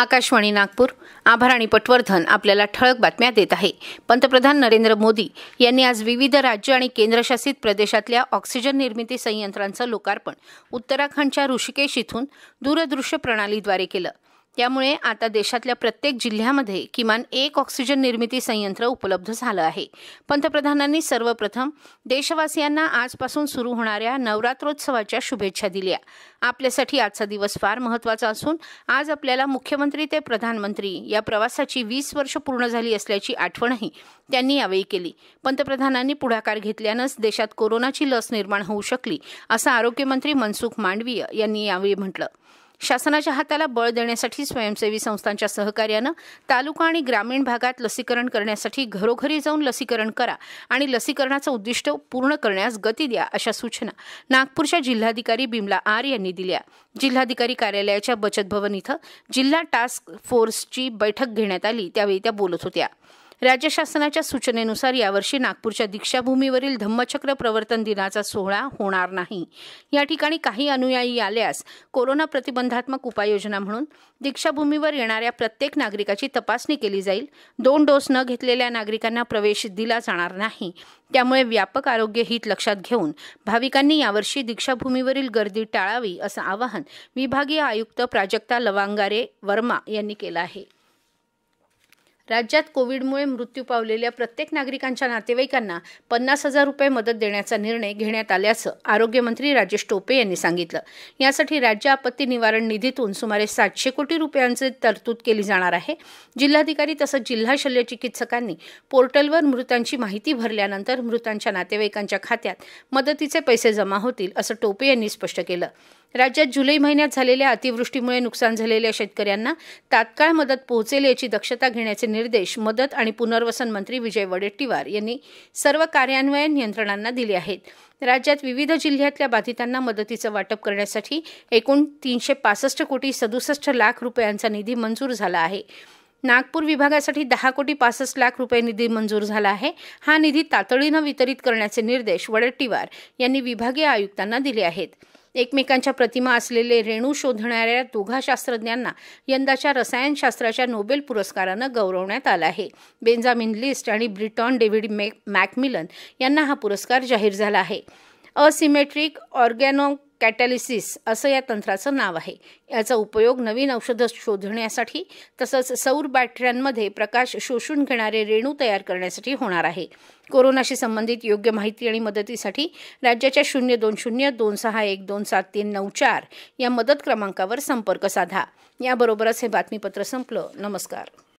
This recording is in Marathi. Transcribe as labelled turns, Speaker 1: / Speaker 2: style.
Speaker 1: आकाशवाणी नागपूर आभार आणि पटवर्धन आपल्याला ठळक बातम्या देत आहे पंतप्रधान नरेंद्र मोदी यांनी आज विविध राज्य आणि केंद्रशासित प्रदेशातल्या ऑक्सिजन निर्मिती संयंत्रांचं लोकार्पण उत्तराखंडच्या ऋषिकेश इथून दूरदृश्य प्रणालीद्वारे केलं त्यामुळे आता देशातल्या प्रत्येक जिल्ह्यामध्ये किमान एक ऑक्सिजन निर्मिती संयंत्र उपलब्ध झालं आहे पंतप्रधानांनी सर्वप्रथम देशवासियांना आजपासून सुरू होणाऱ्या नवरात्रोत्सवाच्या शुभेच्छा दिल्या आपल्यासाठी आजचा दिवस फार महत्त्वाचा असून आज आपल्याला मुख्यमंत्री ते प्रधानमंत्री या प्रवासाची वीस वर्ष पूर्ण झाली असल्याची आठवणही त्यांनी यावेळी केली पंतप्रधानांनी पुढाकार घेतल्यानंच देशात कोरोनाची लस निर्माण होऊ शकली असं आरोग्यमंत्री मनसुख मांडवीय यांनी यावेळी म्हटलं शासनाच्या हाताला बळ देण्यासाठी स्वयंसेवी संस्थांच्या सहकार्यानं तालुका आणि ग्रामीण भागात लसीकरण करण्यासाठी घरोघरी जाऊन लसीकरण करा आणि लसीकरणाचं उद्दिष्ट पूर्ण करण्यास गती द्या अशा सूचना नागपूरच्या जिल्हाधिकारी बिमला आर यांनी दिल्या जिल्हाधिकारी कार्यालयाच्या बचत भवन इथं जिल्हा टास्क फोर्सची बैठक घेण्यात आली त्यावेळी त्या बोलत होत्या राज्य शासनाच्या सूचनेनुसार यावर्षी नागपूरच्या दीक्षाभूमीवरील धम्मचक्र प्रवर्तन दिनाचा सोहळा होणार नाही या ठिकाणी काही अनुयायी आल्यास कोरोना प्रतिबंधात्मक उपाययोजना म्हणून दीक्षाभूमीवर येणाऱ्या प्रत्येक नागरिकाची तपासणी केली जाईल दोन डोस न घेतलेल्या नागरिकांना प्रवेश दिला जाणार नाही त्यामुळे व्यापक आरोग्य हित लक्षात घेऊन भाविकांनी यावर्षी दीक्षाभूमीवरील गर्दी टाळावी असं आवाहन विभागीय आयुक्त प्राजक्ता लवांगारे वर्मा यांनी केलं आहे राज्यात कोविडमुळे मृत्यू पावलेल्या प्रत्येक नागरिकांच्या नातेवाईकांना पन्नास हजार रुपये मदत देण्याचा निर्णय घेण्यात आल्याचं आरोग्यमंत्री राजेश टोपे यांनी सांगितलं यासाठी राज्य आपत्ती निवारण निधीतून सुमारे सातशे कोटी रुपयांचे तरतूद केली जाणार आहे जिल्हाधिकारी तसंच जिल्हा शल्य चिकित्सकांनी पोर्टलवर मृतांची माहिती भरल्यानंतर मृतांच्या नातेवाईकांच्या खात्यात मदतीचे पैसे जमा होतील असं टोपे यांनी स्पष्ट केलं राज्यात जुलै महिन्यात झालेल्या अतिवृष्टीमुळे नुकसान झालेल्या शेतकऱ्यांना तात्काळ मदत पोहोचेल याची दक्षता घेण्याचे निर्देश मदत आणि पुनर्वसन मंत्री विजय वडेट्टीवार यांनी सर्व कार्यान्वयन यंत्रणांना दिले आहेत राज्यात विविध जिल्ह्यातल्या बाधितांना मदतीचं वाटप करण्यासाठी एकूण तीनशे पासष्ट कोटी सदुसष्ट लाख रुपयांचा निधी मंजूर झाला आहे नागपूर विभागासाठी दहा कोटी पासष्ट लाख रुपये निधी मंजूर झाला आहे हा निधी तातडीनं वितरित करण्याचे निर्देश वडेट्टीवार यांनी विभागीय आयुक्तांना दिले आहेत एकमेकांच्या प्रतिमा असलेले रेणू शोधणाऱ्या दोघा शास्त्रज्ञांना यंदाच्या रसायनशास्त्राच्या नोबेल पुरस्कारानं गौरवण्यात आला आहे बेंजामिन लिस्ट आणि ब्रिटॉन डेव्हिड मॅक मॅकमिलन यांना हा पुरस्कार जाहीर झाला आहे असिमेट्रिक ऑर्गॅनो कॅटॅलिसिस असं या तंत्राचं नाव आहे याचा उपयोग नवीन औषधं शोधण्यासाठी तसंच सौर बॅटऱ्यांमध्ये प्रकाश शोषून घेणारे रेणू तयार करण्यासाठी होणार आहे कोरोनाशी संबंधित योग्य माहिती आणि मदतीसाठी राज्याच्या शून्य दोन शून्य दोन सहा एक दोन सात तीन नऊ चार या मदत क्रमांकावर संपर्क साधा याबरोबरच हे बातमीपत्र संपलं नमस्कार